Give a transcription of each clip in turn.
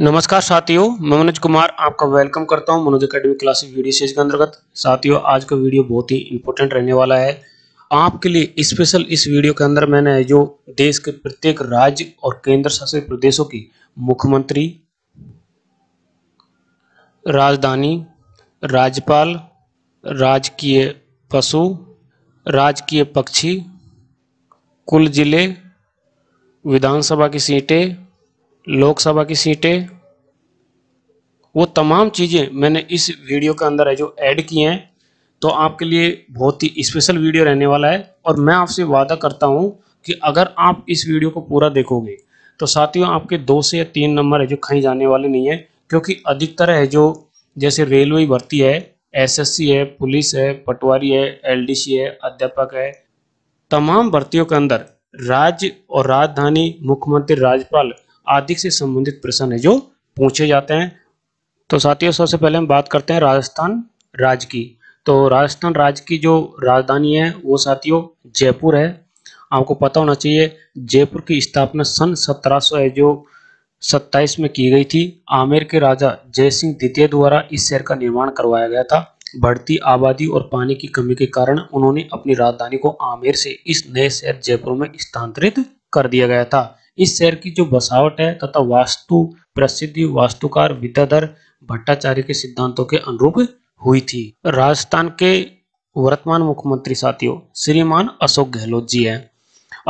नमस्कार साथियों मैं मनोज कुमार आपका वेलकम करता हूं Manoj academy classic video series के अंतर्गत साथियों आज का वीडियो बहुत ही इंपॉर्टेंट रहने वाला है आपके लिए स्पेशल इस वीडियो के अंदर मैंने जो देश के प्रत्येक राज्य और केंद्र शासित प्रदेशों की मुख्यमंत्री राजधानी राज्यपाल राजकीय पशु राजकीय पक्षी कुल जिले विधानसभा की सीटें लोकसभा की सीटें वो तमाम चीज़ें मैंने इस वीडियो के अंदर है जो ऐड किए हैं तो आपके लिए बहुत ही स्पेशल वीडियो रहने वाला है और मैं आपसे वादा करता हूं कि अगर आप इस वीडियो को पूरा देखोगे तो साथियों आपके दो से या तीन नंबर है जो कहीं जाने वाले नहीं है क्योंकि अधिकतर है जो जैसे रेलवे भर्ती है एसएससी है पुलिस है पटवारी है एलडीसी है अध्यापक है तमाम भर्तियों के अंदर राज्य और राजधानी मुख्यमंत्री राज्यपाल आदि से संबंधित प्रश्न है जो पूछे जाते हैं तो साथियों सबसे पहले हम बात करते हैं राजस्थान राज्य की तो राजस्थान राज्य की जो राजधानी है वो साथियों जयपुर है आपको पता होना चाहिए जयपुर की स्थापना सन सत्रह है जो 27 में की गई थी आमेर के राजा जय सिंह द्वितीय द्वारा इस शहर का निर्माण करवाया गया था बढ़ती आबादी और पानी की कमी के कारण उन्होंने अपनी राजधानी को आमेर से इस नए शहर जयपुर में स्थानांतरित कर दिया गया था इस शहर की जो बसावट है तथा वास्तु प्रसिद्धि वास्तुकार विद्याधर भट्टाचार्य के सिद्धांतों के अनुरूप हुई थी राजस्थान के वर्तमान मुख्यमंत्री साथियों श्रीमान अशोक गहलोत जी है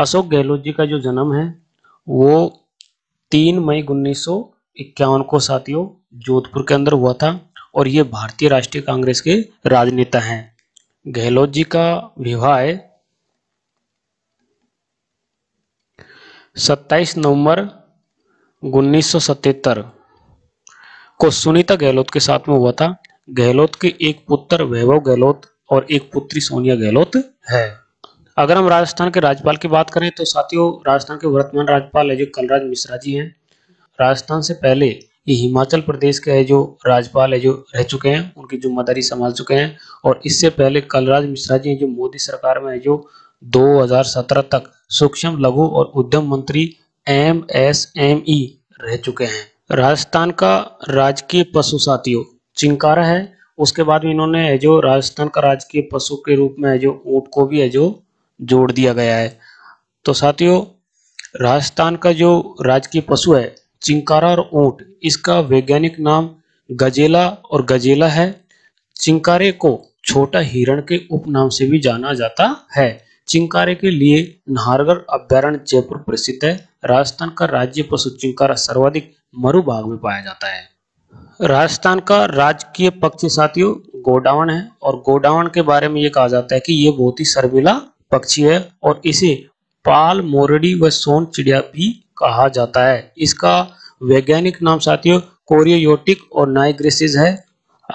अशोक गहलोत जी का जो जन्म है वो तीन मई उन्नीस को साथियों जोधपुर के अंदर हुआ था और ये भारतीय राष्ट्रीय कांग्रेस के राजनेता हैं गहलोत जी का विवाह है सत्ताईस नवंबर उन्नीस को सुनीता गहलोत के साथ में हुआ था गहलोत के एक पुत्र वैभव गहलोत और एक पुत्री सोनिया गहलोत है अगर हम राजस्थान के राज्यपाल की बात करें तो साथियों राजस्थान के वर्तमान राज्यपाल है जो कलराज मिश्रा जी हैं राजस्थान से पहले ये हिमाचल प्रदेश के है जो राज्यपाल है जो रह चुके हैं उनकी जिम्मेदारी संभाल चुके हैं और इससे पहले कलराज मिश्रा जी जो मोदी सरकार में है जो 2017 तक सूक्ष्म लघु और उद्यम मंत्री एम एस एम ई रह चुके हैं राजस्थान का राजकीय पशु साथियों चिंकारा है उसके बाद में इन्होंने है जो राजस्थान का राजकीय पशु के रूप में है जो ऊँट को भी है जो जोड़ दिया गया है तो साथियों राजस्थान का जो राजकीय पशु है चिंकारा और ऊँट इसका वैज्ञानिक नाम गजेला और गजेला है चिंकारे को छोटा हिरण के उपनाम से भी जाना जाता है चिंकारे के लिए नाहरगढ़ अभ्यारण्य जयपुर प्रसिद्ध है राजस्थान का राज्य पशु चिंकारा सर्वाधिक मरुभाग में पाया जाता है राजस्थान का राजकीय पक्षी साथियों गोडावन है और गोडावन के बारे में ये कहा जाता है कि ये बहुत ही सर्विला पक्षी है और इसे पाल मोरडी व सोन चिड़िया भी कहा जाता है इसका वैज्ञानिक नाम साथियों कोरियोटिक और नाइग्रेसिस है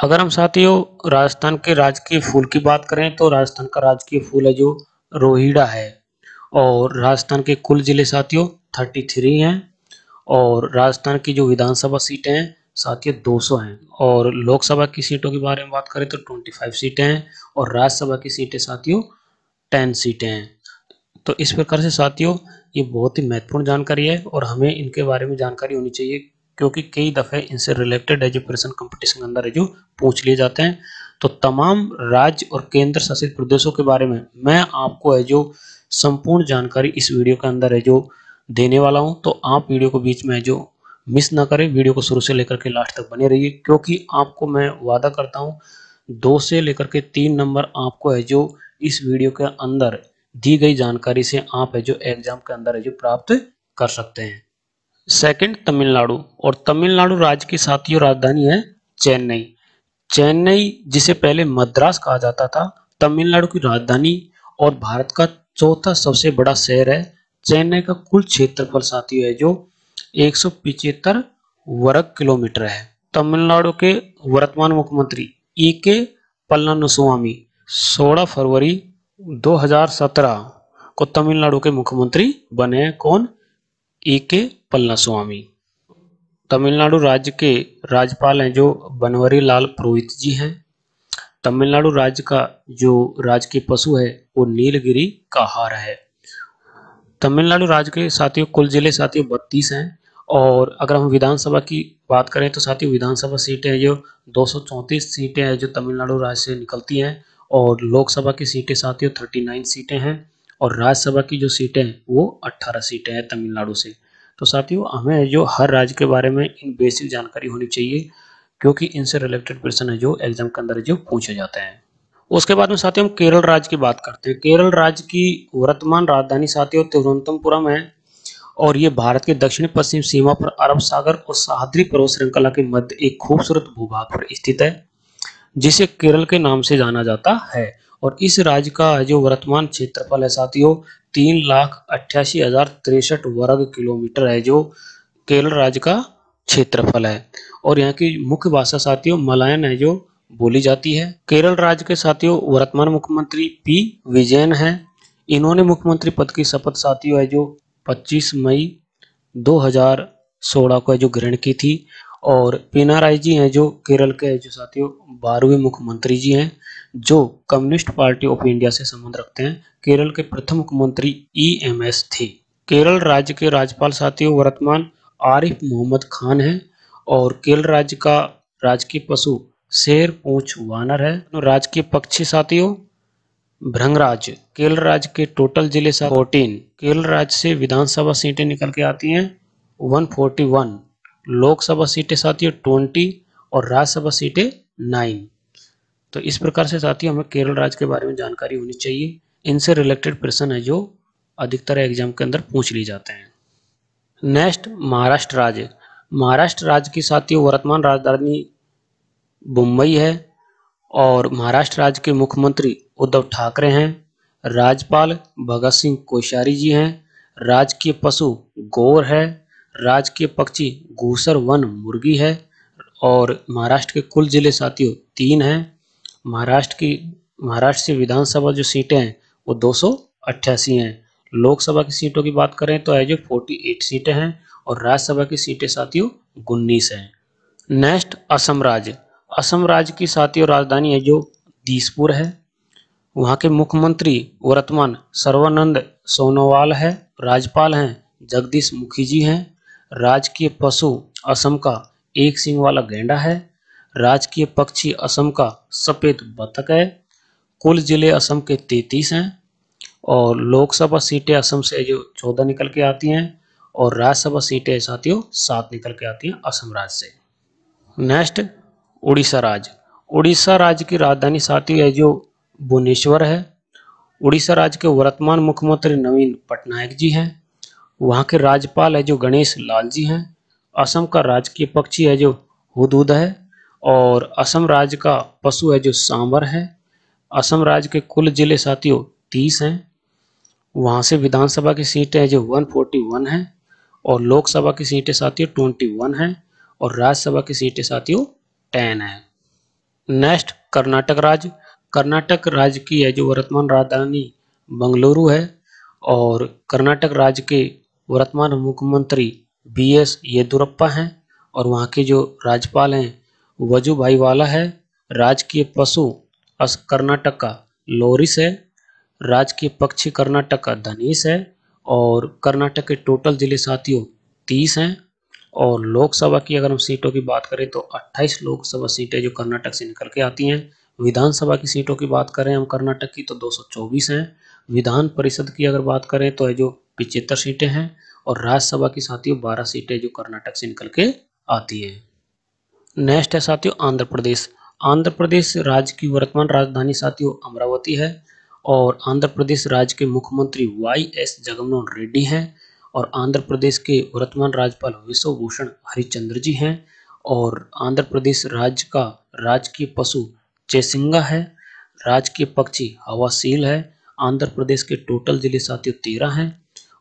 अगर हम साथियों राजस्थान के राजकीय फूल की बात करें तो राजस्थान का राजकीय फूल है जो रोहिड़ा है और राजस्थान के कुल जिले साथियों थर्टी थ्री हैं और राजस्थान की जो विधानसभा सीटें हैं साथियों दो सौ हैं और लोकसभा की सीटों के बारे में बात करें तो ट्वेंटी फाइव सीटें हैं और राज्यसभा की सीटें साथियों टेन सीटें हैं तो इस प्रकार से साथियों ये बहुत ही महत्वपूर्ण जानकारी है और हमें इनके बारे में जानकारी होनी चाहिए क्योंकि कई दफ़े इनसे रिलेटेड है जो कंपटीशन के अंदर है जो पूछ लिए जाते हैं तो तमाम राज्य और केंद्र शासित प्रदेशों के बारे में मैं आपको है जो संपूर्ण जानकारी इस वीडियो के अंदर है जो देने वाला हूं तो आप वीडियो को बीच में जो मिस ना करें वीडियो को शुरू से लेकर के लास्ट तक बने रहिए क्योंकि आपको मैं वादा करता हूँ दो से लेकर के तीन नंबर आपको है जो इस वीडियो के अंदर दी गई जानकारी से आप है जो एग्जाम के अंदर है जो प्राप्त कर सकते हैं सेकंड तमिलनाडु और तमिलनाडु राज्य की साथियों राजधानी है चेन्नई चेन्नई जिसे पहले मद्रास कहा जाता था तमिलनाडु की राजधानी और भारत का चौथा सबसे बड़ा शहर है चेन्नई का कुल क्षेत्रफल साथियों है जो एक वर्ग किलोमीटर है तमिलनाडु के वर्तमान मुख्यमंत्री ई के पलानुस्वामी 16 फरवरी 2017 को तमिलनाडु के मुख्यमंत्री बने कौन ई के पलनास्वामी तमिलनाडु राज्य के राज्यपाल हैं जो बनवरी लाल पुरोहित जी हैं तमिलनाडु राज्य का जो राजकीय पशु है वो नीलगिरी का हार है तमिलनाडु राज्य के साथियों कुल जिले साथियों बत्तीस हैं और अगर हम विधानसभा की बात करें तो साथियों विधानसभा सीटें जो दो सीटें हैं जो तमिलनाडु राज्य से निकलती हैं और लोकसभा की सीटें साथियों 39 सीटें हैं और राज्यसभा की जो सीटें हैं वो 18 सीटें हैं तमिलनाडु से तो साथियों हमें जो हर राज्य के बारे में इन बेसिक जानकारी होनी चाहिए क्योंकि इनसे रिलेटेड प्रश्न है जो एग्जाम के अंदर जो पूछे जाते हैं उसके बाद में साथियों हम केरल राज्य की बात करते हैं केरल राज्य की वर्तमान राजधानी साथियों तिरुवनंतपुरम है और ये भारत के दक्षिण पश्चिम सीमा पर अरब सागर और सहाद्री पर्वत श्रृंखला के मध्य एक खूबसूरत भूभाग पर स्थित है जिसे केरल के नाम से जाना जाता है और इस राज्य का जो वर्तमान क्षेत्रफल है साथियों तीन लाख अट्ठासी हजार तिरसठ वर्ग किलोमीटर है जो केरल राज्य का क्षेत्रफल है और यहाँ की मुख्य भाषा साथियों मलायन है जो बोली जाती है केरल राज्य के साथियों वर्तमान मुख्यमंत्री पी विजयन है इन्होंने मुख्यमंत्री पद की शपथ साथियों है जो 25 मई 2016 को है जो ग्रहण की थी और पिनाराई जी हैं जो केरल के जो साथियों बारहवें मुख्यमंत्री जी हैं जो कम्युनिस्ट पार्टी ऑफ इंडिया से संबंध रखते हैं केरल के प्रथम मुख्यमंत्री ई एम एस थे केरल राज्य के राज्यपाल साथियों वर्तमान आरिफ मोहम्मद खान हैं और केरल राज्य का राजकीय पशु शेर पूछ वानर है राजकीय पक्षी साथियों भ्रंगराज केरल राज्य के टोटल जिले सा फोर्टीन केरल राज्य से विधानसभा सीटें निकल के आती हैं वन लोकसभा सीटें साथियों ट्वेंटी और राज्यसभा सीटें नाइन तो इस प्रकार से साथियों हमें केरल राज्य के बारे में जानकारी होनी चाहिए इनसे रिलेटेड प्रश्न है जो अधिकतर एग्जाम के अंदर पूछ लिए जाते हैं नेक्स्ट महाराष्ट्र राज्य महाराष्ट्र राज्य की साथियों वर्तमान राजधानी मुंबई है और महाराष्ट्र राज्य के मुख्यमंत्री उद्धव ठाकरे हैं राज्यपाल भगत सिंह कोश्यारी जी हैं राजकीय पशु गौर है राजकीय पक्षी घूसर वन मुर्गी है और महाराष्ट्र के कुल जिले साथियों तीन हैं महाराष्ट्र की महाराष्ट्र से विधानसभा जो सीटें हैं वो दो हैं लोकसभा की सीटों की बात करें तो एज ए फोर्टी सीटें हैं और राज्यसभा की सीटें साथियों उन्नीस हैं नेक्स्ट असम राज्य असम राज्य की साथियों राजधानी है जो दीसपुर है वहाँ के मुख्यमंत्री वर्तमान सर्वानंद सोनोवाल है राज्यपाल हैं जगदीश मुखी जी हैं राजकीय पशु असम का एक सिंह वाला गेंडा है राजकीय पक्षी असम का सफ़ेद बतख है कुल ज़िले असम के तैतीस हैं और लोकसभा सीटें असम से जो चौदह निकल के आती हैं और राज्यसभा सीटें साथियों सात निकल के आती हैं असम राज्य से नेक्स्ट उड़ीसा राज्य उड़ीसा राज्य की राजधानी साथियों है जो भुवनेश्वर है उड़ीसा राज्य के वर्तमान मुख्यमंत्री नवीन पटनायक जी हैं वहाँ के राज्यपाल है जो गणेश लाल जी हैं असम का राजकीय पक्षी है जो हुदूद है और असम राज्य का पशु है जो सांबर है असम राज्य के कुल जिले साथियों तीस हैं वहाँ से विधानसभा की सीटें हैं जो 141 हैं और लोकसभा की सीटें साथियों 21 हैं और राज्यसभा की सीटें साथियों 10 हैं नेक्स्ट कर्नाटक राज्य कर्नाटक राज्य की है जो वर्तमान राजधानी बंगलुरु है और कर्नाटक राज्य के वर्तमान मुख्यमंत्री बी एस येदुरप्पा हैं और वहाँ के जो राज्यपाल हैं वजू वाला है राजकीय पशु कर्नाटक का लोरिस है राजकीय पक्षी कर्नाटक का धनीस है और कर्नाटक के टोटल जिले साथियों तीस हैं और लोकसभा की अगर हम सीटों की बात करें तो 28 लोकसभा सीटें जो कर्नाटक से निकल के आती हैं विधानसभा की सीटों की बात करें हम कर्नाटक की तो 224 हैं विधान परिषद की अगर बात करें तो है जो पिचहत्तर सीटें हैं और राज्यसभा की साथियों 12 सीटें जो कर्नाटक से निकल के आती हैं नेक्स्ट है साथियों आंध्र प्रदेश आंध्र प्रदेश राज्य की वर्तमान राजधानी साथियों अमरावती है और आंध्र प्रदेश राज्य के मुख्यमंत्री वाई एस जगनमोहन रेड्डी हैं और आंध्र प्रदेश के वर्तमान राज्यपाल विश्वभूषण हरिचंद्र जी हैं और आंध्र प्रदेश राज्य का राजकीय पशु चेसिंगा है राजकीय पक्षी हवासील है आंध्र प्रदेश के टोटल जिले साथियों तेरह हैं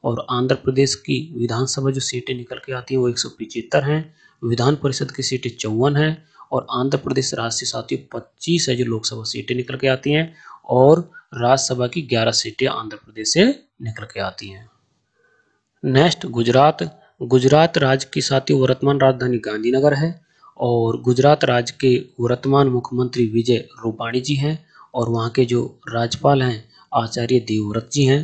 और आंध्र प्रदेश की विधानसभा जो सीटें निकल के आती हैं वो एक सौ पिचहत्तर हैं विधान परिषद की सीटें चौवन है और आंध्र प्रदेश राज्य से साथियों पच्चीस है जो लोकसभा सीटें निकल के आती हैं और राज्यसभा की ग्यारह सीटें आंध्र प्रदेश से निकल के आती हैं नेक्स्ट गुजरात गुजरात राज्य की साथी वर्तमान राजधानी गांधीनगर है और गुजरात राज्य के वर्तमान मुख्यमंत्री विजय रूपाणी जी हैं और वहाँ के जो राज्यपाल हैं आचार्य देवव्रत जी हैं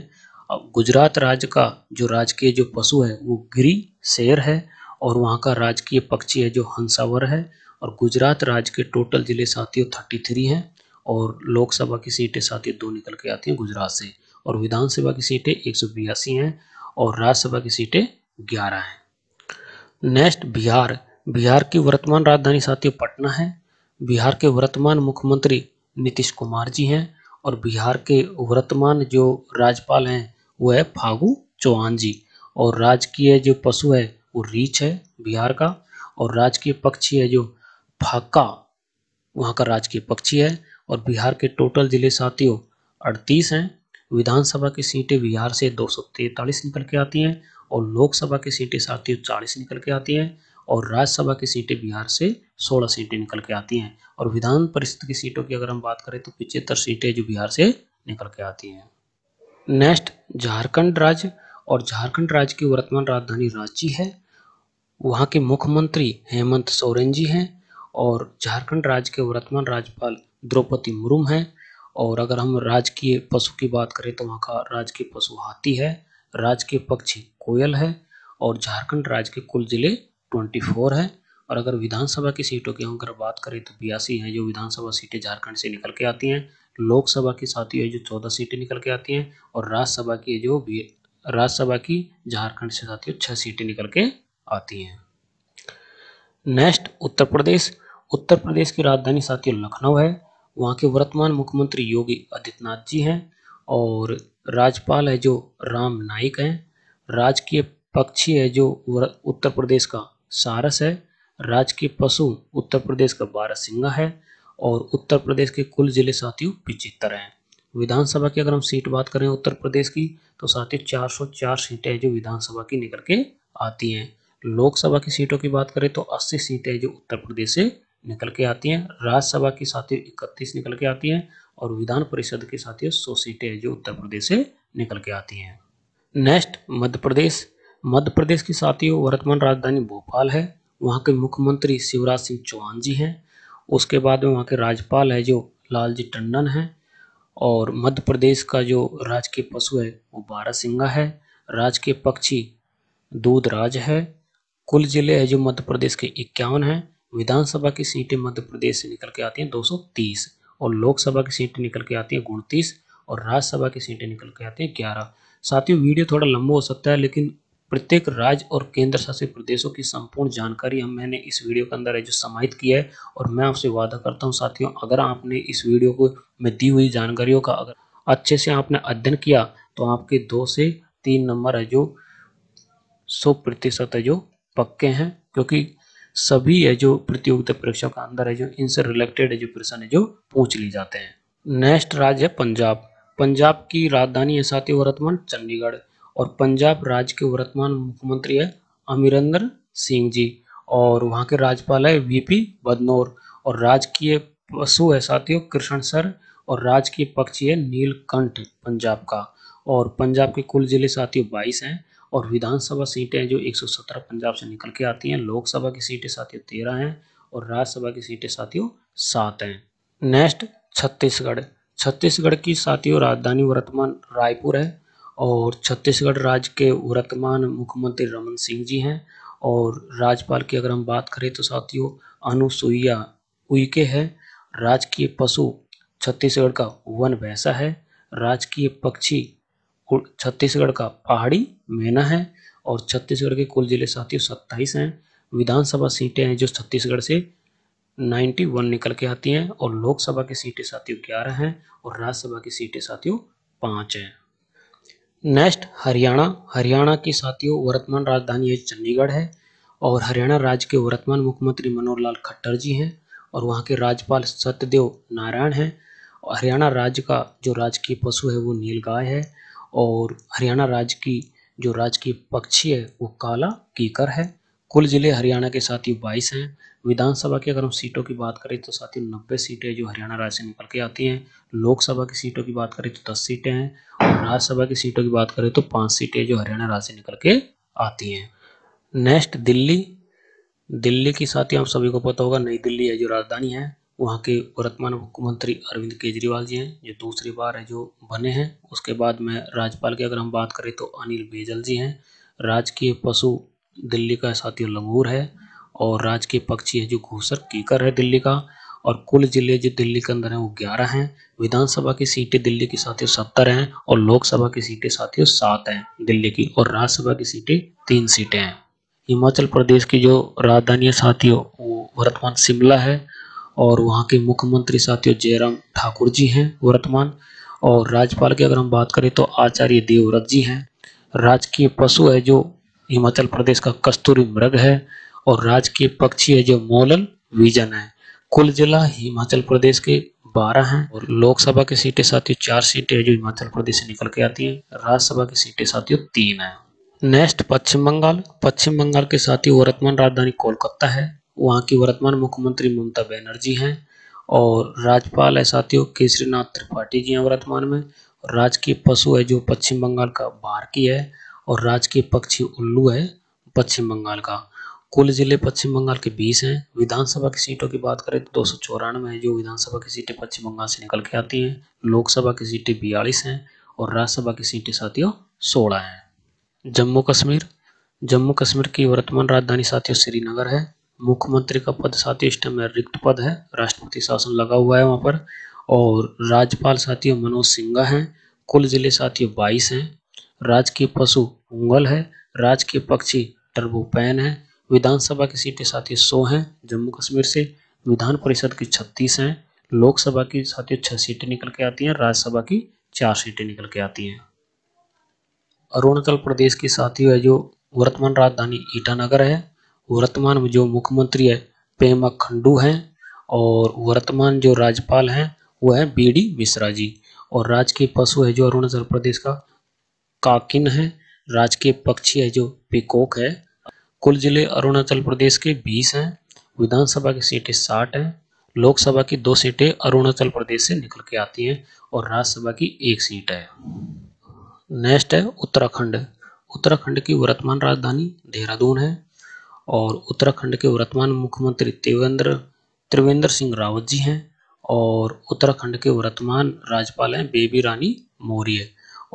गुजरात राज्य का जो राजकीय जो पशु है वो गिरी शेर है और वहाँ का राजकीय पक्षी है जो हंसावर है और गुजरात राज्य के टोटल ज़िले साथियों थर्टी थ्री हैं और लोकसभा की सीटें साथियों दो निकल के आती हैं गुजरात से और विधानसभा की सीटें एक सौ बयासी हैं और राज्यसभा की सीटें ग्यारह हैं नेक्स्ट बिहार बिहार की वर्तमान राजधानी साथियों पटना है बिहार के वर्तमान मुख्यमंत्री नीतीश कुमार जी हैं और बिहार के वर्तमान जो राज्यपाल हैं वो है फागू चौहान जी और राजकीय जो पशु है वो रीच है बिहार का और राजकीय पक्षी है जो फाका वहाँ का राजकीय पक्षी है और बिहार के टोटल जिले साथियों अड़तीस हैं विधानसभा की सीटें बिहार से दो निकल के आती हैं और लोकसभा की सीटें साथियों चालीस निकल के आती हैं और राज्यसभा की सीटें बिहार से 16 सीटें निकल के आती हैं और विधान परिषद की सीटों की अगर हम बात करें तो पिछहत्तर सीटें जो बिहार से निकल के आती हैं नेक्स्ट झारखंड राज्य और झारखंड राज्य की वर्तमान राजधानी रांची है वहाँ के मुख्यमंत्री हेमंत सोरेन जी हैं और झारखंड राज्य के वर्तमान राज्यपाल द्रौपदी मुर्मू हैं और अगर हम राजकीय पशु की बात करें तो वहाँ का राजकीय पशु हाथी है राज्य के पक्षी कोयल है और झारखंड राज्य के कुल जिले 24 है और अगर विधानसभा की सीटों की हम अगर बात करें तो बयासी हैं जो विधानसभा सीटें झारखंड से निकल के आती हैं लोकसभा की साथी है जो चौदह सीटें निकल के आती हैं और राज्यसभा की जो राज्यसभा की झारखंड से साथियों छः सीटें निकल के आती हैं नेक्स्ट उत्तर प्रदेश उत्तर प्रदेश की राजधानी साथियों लखनऊ है वहाँ के वर्तमान मुख्यमंत्री योगी आदित्यनाथ जी हैं और राज्यपाल है जो राम नाइक हैं राजकीय पक्षी है जो उत्तर प्रदेश का सारस है राजकीय पशु उत्तर प्रदेश का बारहसिंगा है और उत्तर प्रदेश के कुल जिले साथियों पिचहत्तर हैं विधानसभा की अगर हम सीट बात करें उत्तर प्रदेश की तो साथियों 404 सीटें हैं जो विधानसभा की निकल के आती हैं लोकसभा की सीटों की बात करें तो 80 सीटें जो उत्तर प्रदेश से निकल के आती हैं राज्यसभा की साथियों इकतीस निकल के आती हैं और विधान परिषद की साथियों सौ सीटें जो उत्तर प्रदेश से निकल के आती हैं नेक्स्ट मध्य प्रदेश मध्य प्रदेश की साथियों वर्तमान राजधानी भोपाल है वहाँ के मुख्यमंत्री शिवराज सिंह चौहान जी हैं उसके बाद में वहाँ के राज्यपाल है जो लालजी टंडन हैं और मध्य प्रदेश का जो राजकीय पशु है वो बारह सिंगा है राजकीय पक्षी दूधराज है कुल जिले है जो मध्य प्रदेश के इक्यावन हैं विधानसभा की सीटें मध्य प्रदेश से निकल के आती हैं 230 और लोकसभा की सीटें निकल के आती हैं उनतीस और राज्यसभा की सीटें निकल के आती हैं ग्यारह साथियों वीडियो थोड़ा लंबा हो सकता है लेकिन प्रत्येक राज्य और केंद्र शासित प्रदेशों की संपूर्ण जानकारी हम मैंने इस वीडियो के अंदर है जो समाहित किया है और मैं आपसे वादा करता हूँ साथियों अगर आपने इस वीडियो को में दी हुई जानकारियों का अगर अच्छे से आपने अध्ययन किया तो आपके दो से तीन नंबर है जो सौ प्रतिशत है जो पक्के हैं क्योंकि सभी है जो प्रतियोगिता परीक्षा का अंदर है जो इनसे रिलेटेड है जो प्रश्न है जो पूछ लिए जाते हैं नेक्स्ट राज्य है पंजाब पंजाब की राजधानी है साथियों वर्तमान चंडीगढ़ और पंजाब राज्य के वर्तमान मुख्यमंत्री है अमरिंदर सिंह जी और वहाँ के राज्यपाल है वीपी बदनौर और राजकीय पशु है साथियों कृष्ण सर और राजकीय पक्षी है नीलकंठ पंजाब का और पंजाब के कुल जिले साथियों बाईस हैं और विधानसभा सीटें जो 117 पंजाब से निकल के आती हैं लोकसभा की सीटें साथियों तेरह हैं और राज्यसभा की सीटें साथियों सात हैं नेक्स्ट छत्तीसगढ़ छत्तीसगढ़ की साथियों राजधानी वर्तमान रायपुर है और छत्तीसगढ़ राज्य के वर्तमान मुख्यमंत्री रमन सिंह जी हैं और राज्यपाल की अगर हम बात करें तो साथियों अनुसुईया उइके है राजकीय पशु छत्तीसगढ़ का वन भैंसा है राजकीय पक्षी छत्तीसगढ़ का पहाड़ी मैना है और छत्तीसगढ़ के कुल जिले साथियों सत्ताईस हैं विधानसभा सीटें हैं जो छत्तीसगढ़ से 91 निकल के आती हैं और लोकसभा की सीटें साथियों ग्यारह हैं और राज्यसभा की सीटें साथियों पाँच हैं नेक्स्ट हरियाणा हरियाणा की साथियों वर्तमान राजधानी है चंडीगढ़ है और हरियाणा राज्य के वर्तमान मुख्यमंत्री मनोहर लाल खट्टर जी हैं और वहाँ के राज्यपाल सत्यदेव नारायण हैं हरियाणा राज्य का जो राजकीय पशु है वो नीलगाय है और हरियाणा राज्य की जो राजकीय पक्षी है वो काला कीकर है कुल जिले हरियाणा के साथ ही बाईस हैं विधानसभा की अगर हम सीटों की बात करें तो साथियों नब्बे सीटें जो हरियाणा राज्य से निकल के आती हैं लोकसभा की सीटों की बात करें तो दस सीटें हैं और राज्यसभा की सीटों की बात करें तो पाँच सीटें जो हरियाणा राज्य से निकल के आती हैं नेक्स्ट दिल्ली दिल्ली की साथ ही आप सभी को पता होगा नई दिल्ली है जो राजधानी है वहाँ के वर्तमान मुख्यमंत्री अरविंद केजरीवाल जी हैं जो दूसरी बार है जो बने हैं उसके बाद में राज्यपाल की अगर हम बात करें तो अनिल बेजल जी हैं राजकीय पशु दिल्ली का साथियों लंगूर है और राजकीय पक्षी है जो घूसर कीकर है दिल्ली का और कुल जिले जो दिल्ली के अंदर हैं वो ग्यारह हैं विधानसभा की सीटें दिल्ली की साथियों सत्तर हैं और लोकसभा की सीटें साथियों सात हैं दिल्ली की और राज्यसभा की सीटें तीन सीटें हैं हिमाचल प्रदेश की जो राजधानी है साथियों वो वर्तमान शिमला है और वहाँ के मुख्यमंत्री साथियों जयराम ठाकुर जी हैं वर्तमान और राज्यपाल की अगर हम बात करें तो आचार्य देवव्रत जी हैं राजकीय पशु है जो हिमाचल प्रदेश का कस्तूरी मृग है और राजकीय पक्षी है जो मोलल विजन है कुल जिला हिमाचल प्रदेश के बारह हैं और लोकसभा की सीटें साथियों चार सीटें जो हिमाचल प्रदेश से निकल के आती हैं राज्यसभा की सीटें साथियों तीन हैं नेक्स्ट पश्चिम बंगाल पश्चिम बंगाल के साथ ही वर्तमान राजधानी कोलकाता है वहाँ की वर्तमान मुख्यमंत्री ममता बनर्जी हैं और राज्यपाल है साथियों केसरी नाथ त्रिपाठी जी हैं वर्तमान में और राजकीय पशु है जो पश्चिम बंगाल का बारकी है और राजकीय पक्षी उल्लू है पश्चिम बंगाल का कुल जिले पश्चिम बंगाल के बीस हैं विधानसभा की सीटों की बात करें तो दो सौ चौरानवे है जो विधानसभा की सीटें पश्चिम बंगाल से निकल के आती हैं लोकसभा की सीटें बयालीस हैं और राज्यसभा की सीटें साथियों सोलह हैं जम्मू कश्मीर जम्मू कश्मीर की वर्तमान राजधानी साथियों श्रीनगर है मुख्यमंत्री का पद साथियों इस टाइम रिक्त पद है राष्ट्रपति शासन लगा हुआ है वहाँ पर और राज्यपाल साथियों मनोज सिंघा हैं कुल जिले साथियों बाईस हैं राजकीय पशु उंगल है राजकीय पक्षी टर्बोपैन है विधानसभा की सीटें साथियों सौ हैं जम्मू कश्मीर से विधान परिषद की छत्तीस हैं लोकसभा की साथियों छह सीटें निकल के आती हैं राज्यसभा की चार सीटें निकल के आती हैं अरुणाचल प्रदेश की साथियों है जो वर्तमान राजधानी ईटानगर है वर्तमान में जो मुख्यमंत्री है पेमा खंडू हैं और वर्तमान जो राज्यपाल हैं वो है बी डी मिश्रा जी और राजकीय पशु है जो अरुणाचल प्रदेश का काकिन है राजकीय पक्षी है जो पिकोक है कुल जिले अरुणाचल प्रदेश के 20 हैं विधानसभा की सीटें साठ हैं लोकसभा की दो सीटें अरुणाचल प्रदेश से निकल के आती हैं और राज्यसभा की एक सीट है नेक्स्ट है उत्तराखंड उत्तराखंड की वर्तमान राजधानी देहरादून है और उत्तराखंड के वर्तमान मुख्यमंत्री त्रिवेंद्र त्रिवेंद्र सिंह रावत जी हैं और उत्तराखंड के वर्तमान राज्यपाल हैं बेबी रानी मौर्य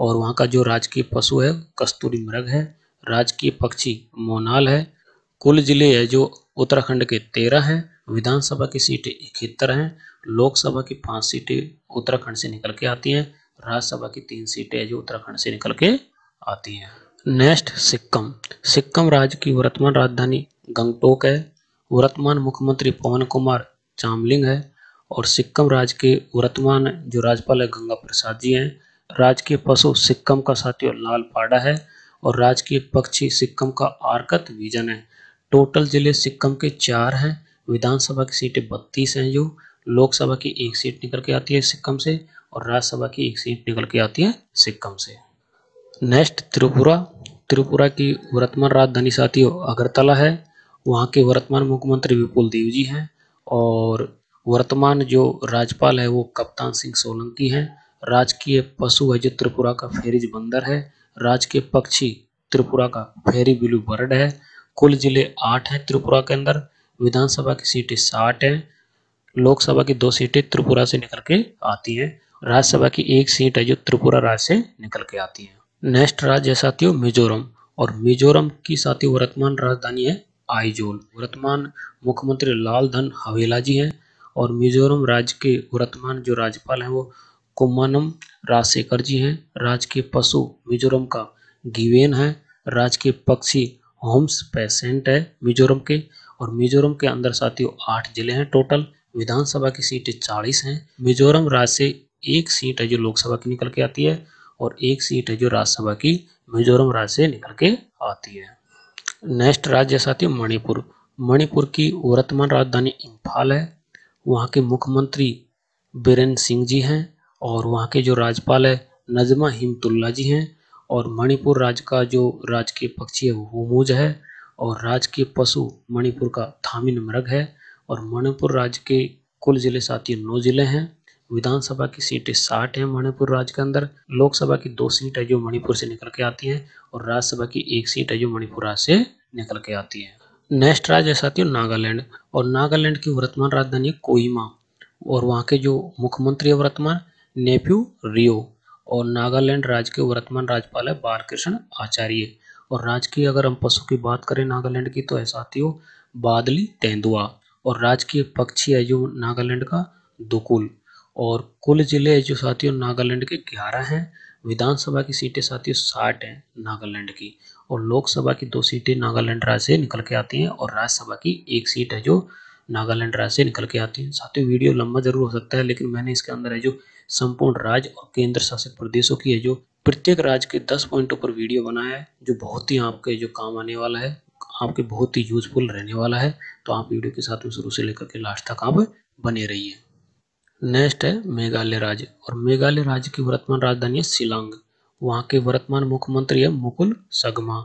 और वहाँ का जो राजकीय पशु है कस्तूरी मृग है राजकीय पक्षी मोनाल है कुल जिले है जो उत्तराखंड के तेरह हैं विधानसभा की सीटें इकहत्तर हैं लोकसभा की पाँच सीटें उत्तराखंड से निकल के आती हैं राज्यसभा की तीन सीटें जो उत्तराखंड से निकल के आती हैं नेक्स्ट सिक्किम सिक्किम राज्य की वर्तमान राजधानी गंगटोक है वर्तमान मुख्यमंत्री पवन कुमार चामलिंग है और सिक्किम राज्य के वर्तमान जो राज्यपाल है गंगा प्रसाद जी हैं राजकीय पशु सिक्किम का साथियों लाल पाड़ा है और राजकीय पक्षी सिक्किम का आरकत विजन है टोटल जिले सिक्किम के चार हैं विधानसभा की सीटें बत्तीस हैं जो लोकसभा की एक सीट निकल के आती है सिक्किम से और राज्यसभा की एक सीट निकल के आती है सिक्किम से नेक्स्ट त्रिपुरा त्रिपुरा की वर्तमान राजधानी साथियों अगरतला है वहाँ के वर्तमान मुख्यमंत्री विपुल देव जी हैं और वर्तमान जो राज्यपाल है वो कप्तान सिंह सोलंकी हैं राजकीय पशु है जो त्रिपुरा का फेरिज बंदर है राजकीय पक्षी त्रिपुरा का फेरी ब्लू बर्ड है कुल जिले आठ हैं त्रिपुरा के अंदर विधानसभा की सीटें साठ हैं लोकसभा की दो सीटें त्रिपुरा से निकल के आती हैं राज्यसभा की एक सीट है जो त्रिपुरा राज्य से निकल के आती है नेक्स्ट राज्य है साथियों मिजोरम और मिजोरम की साथियों वर्तमान राजधानी है आइजोल वर्तमान मुख्यमंत्री लाल धन हवेला जी हैं और मिजोरम राज्य के वर्तमान जो राज्यपाल हैं वो कुमानम राजशेखर जी हैं राज्य के पशु मिजोरम का गिवेन है राज्य के पक्षी होम्स पैसेंट है मिजोरम के और मिजोरम के अंदर साथियों आठ जिले हैं टोटल विधानसभा की सीटें चालीस हैं मिजोरम राज्य से एक सीट है जो लोकसभा की निकल के आती है और एक सीट है जो राज्यसभा की मिजोरम राज्य से निकल के आती है नेक्स्ट राज्य साथी मणिपुर मणिपुर की वर्तमान राजधानी इम्फाल है वहाँ के मुख्यमंत्री बीरेन सिंह जी हैं और वहाँ के जो राज्यपाल है नजमा हिमतुल्ला जी हैं और मणिपुर राज्य का जो राजकीय पक्षी है वो मूज है और राजकीय पशु मणिपुर का थामिन मृग है और मणिपुर राज्य के कुल जिले साथी नौ जिले हैं विधानसभा की सीटें साठ है मणिपुर राज्य के अंदर लोकसभा की दो सीट है जो मणिपुर से निकल के आती हैं और राज्यसभा की एक सीट है जो मणिपुर राज्य से निकल के आती है नेक्स्ट राज्य है साथियों नागालैंड और नागालैंड की वर्तमान राजधानी है कोईमा और वहाँ के जो मुख्यमंत्री है वर्तमान नेप्यू रियो और नागालैंड राज्य के वर्तमान राज्यपाल है बालकृष्ण आचार्य और राज्य की अगर हम पशु की बात करें नागालैंड की तो है साथियों बादली तेंदुआ और राज्य के पक्षी है जो नागालैंड का दुकुल और कुल जिले जो साथियों नागालैंड के ग्यारह हैं विधानसभा की सीटें साथियों साठ हैं नागालैंड की और लोकसभा की दो सीटें नागालैंड राज्य से निकल के आती हैं और राज्यसभा की एक सीट है जो नागालैंड राज्य से निकल के आती है साथियों वीडियो लंबा जरूर हो सकता है लेकिन मैंने इसके अंदर है जो संपूर्ण राज्य और केंद्र शासित प्रदेशों की है जो प्रत्येक राज्य के दस पॉइंटों पर वीडियो बनाया है जो बहुत ही आपके जो काम आने वाला है आपके बहुत ही यूजफुल रहने वाला है तो आप वीडियो के साथ में शुरू से लेकर के लास्ट तक आप बने रहिए नेक्स्ट है मेघालय राज्य और मेघालय राज्य की वर्तमान राजधानी है शिलांग वहाँ के वर्तमान मुख्यमंत्री है मुकुल सगमा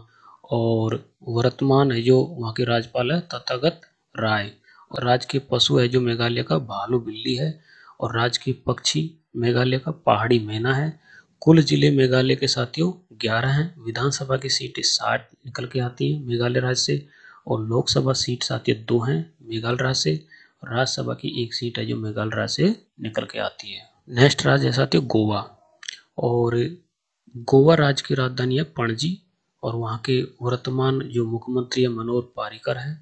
और वर्तमान है जो वहाँ के राज्यपाल है तथागत राय और राज्य के पशु है जो मेघालय का भालू बिल्ली है और राज्य के पक्षी मेघालय का पहाड़ी मैना है कुल जिले मेघालय के साथियों ग्यारह हैं विधानसभा की सीटें साठ निकल के आती हैं मेघालय राज्य से और लोकसभा सीट साथियों दो हैं मेघालय राज्य से राज्यसभा की एक सीट है जो मेघालय से निकल के आती है नेक्स्ट राज्य ऐसा आती है गोवा और गोवा राज्य की राजधानी है पणजी और वहाँ के वर्तमान जो मुख्यमंत्री है मनोहर पारिकर हैं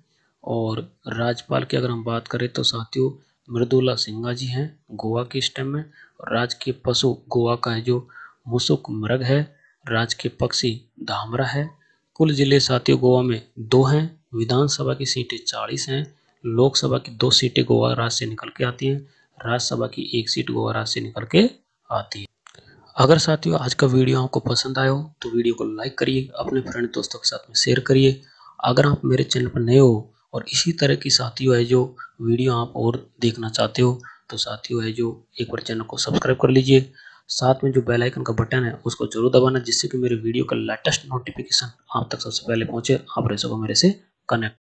और राज्यपाल की अगर हम बात करें तो साथियों मृदुला सिंगा जी हैं गोवा के स्टेम में और राज्य के पशु गोवा का है जो मुसुक मृग है राज्य के पक्षी धामरा है कुल जिले साथियों गोवा में दो हैं विधानसभा की सीटें चालीस हैं लोकसभा की दो सीटें गोवा राज्य से निकल के आती हैं राज्यसभा की एक सीट गोवा राज्य से निकल के आती है अगर साथियों आज का वीडियो आपको पसंद आया हो तो वीडियो को लाइक करिए अपने फ्रेंड दोस्तों के साथ में शेयर करिए अगर आप मेरे चैनल पर नए हो और इसी तरह की साथियों है जो वीडियो आप और देखना चाहते हो तो साथियों है जो एक बार चैनल को सब्सक्राइब कर लीजिए साथ में जो बेल आइकन का बटन है उसको जरूर दबाना जिससे कि मेरे वीडियो का लेटेस्ट नोटिफिकेशन आप तक सबसे पहले पहुंचे आप रह सको मेरे से कनेक्ट